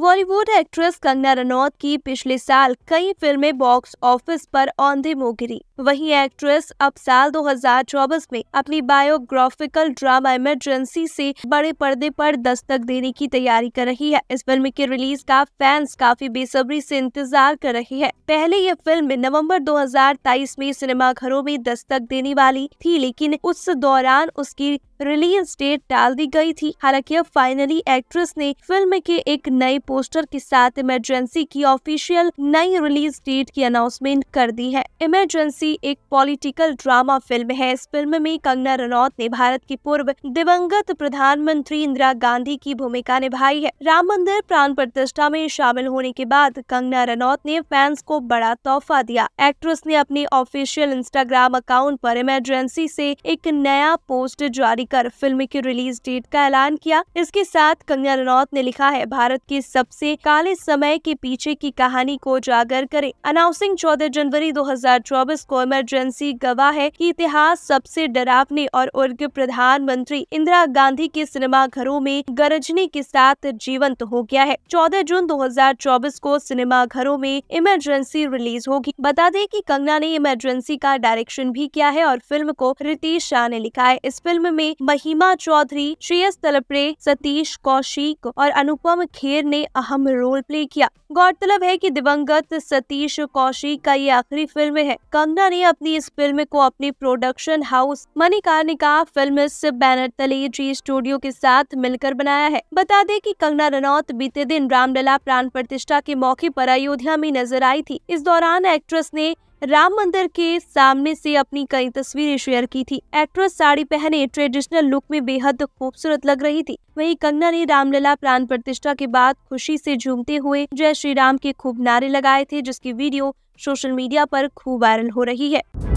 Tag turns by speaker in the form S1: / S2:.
S1: Bollywood actress Kangana Ranaut की पिछले साल कई फिल्में बॉक्स ऑफिस पर औंधे मो गिरी वही एक्ट्रेस अब साल 2024 में अपनी बायोग्राफिकल ड्रामा इमरजेंसी से बड़े पर्दे पर दस्तक देने की तैयारी कर रही है इस फिल्म के रिलीज का फैंस काफी बेसब्री से इंतजार कर रहे हैं पहले यह फिल्म नवम्बर दो में सिनेमाघरों में दस्तक देने वाली थी लेकिन उस दौरान उसकी रिलीज डेट टाल दी गई थी हालांकि अब फाइनली एक्ट्रेस ने फिल्म के एक नए पोस्टर के साथ इमरजेंसी की ऑफिशियल नई रिलीज डेट की अनाउंसमेंट कर दी है इमरजेंसी एक पॉलिटिकल ड्रामा फिल्म है इस फिल्म में कंगना रनौत ने भारत की पूर्व दिवंगत प्रधानमंत्री इंदिरा गांधी की भूमिका निभाई है राम मंदिर प्राण प्रतिष्ठा में शामिल होने के बाद कंगना रनौत ने फैंस को बड़ा तोहफा दिया एक्ट्रेस ने अपने ऑफिशियल इंस्टाग्राम अकाउंट पर इमरजेंसी से एक नया पोस्ट जारी कर फिल्म की रिलीज डेट का ऐलान किया इसके साथ कंगना रनौत ने लिखा है भारत की सबसे काले समय के पीछे की कहानी को उजागर करे अनाउंसिंग चौदह जनवरी दो को इमरजेंसी गवाह है की इतिहास सबसे डरावने और उर्ग प्रधानमंत्री इंदिरा गांधी के सिनेमा घरों में गरजने के साथ जीवंत हो गया है 14 जून 2024 को सिनेमा घरों में इमरजेंसी रिलीज होगी बता दें कि कंगना ने इमरजेंसी का डायरेक्शन भी किया है और फिल्म को रितेश शाह ने लिखा है इस फिल्म में महिमा चौधरी श्रेयस तलपरे सतीश कौशिक और अनुपम खेर ने में अहम रोल प्ले किया गौरतलब है कि दिवंगत सतीश कौशिक का ये आखिरी फिल्म है कंगना ने अपनी इस फिल्म को अपने production house Manikarnika film banner तले जी स्टूडियो के साथ मिलकर बनाया है बता दें कि कंगना रनौत बीते दिन रामलला प्राण प्रतिष्ठा के मौके पर अयोध्या में नजर आई थी इस दौरान एक्ट्रेस ने राम मंदिर के सामने से अपनी कई तस्वीरें शेयर की थी एक्ट्रेस साड़ी पहने ट्रेडिशनल लुक में बेहद खूबसूरत लग रही थी वहीं कंगना ने रामलला प्राण प्रतिष्ठा के बाद खुशी से झूमते हुए जय श्री राम के खूब नारे लगाए थे जिसकी वीडियो सोशल मीडिया पर खूब वायरल हो रही है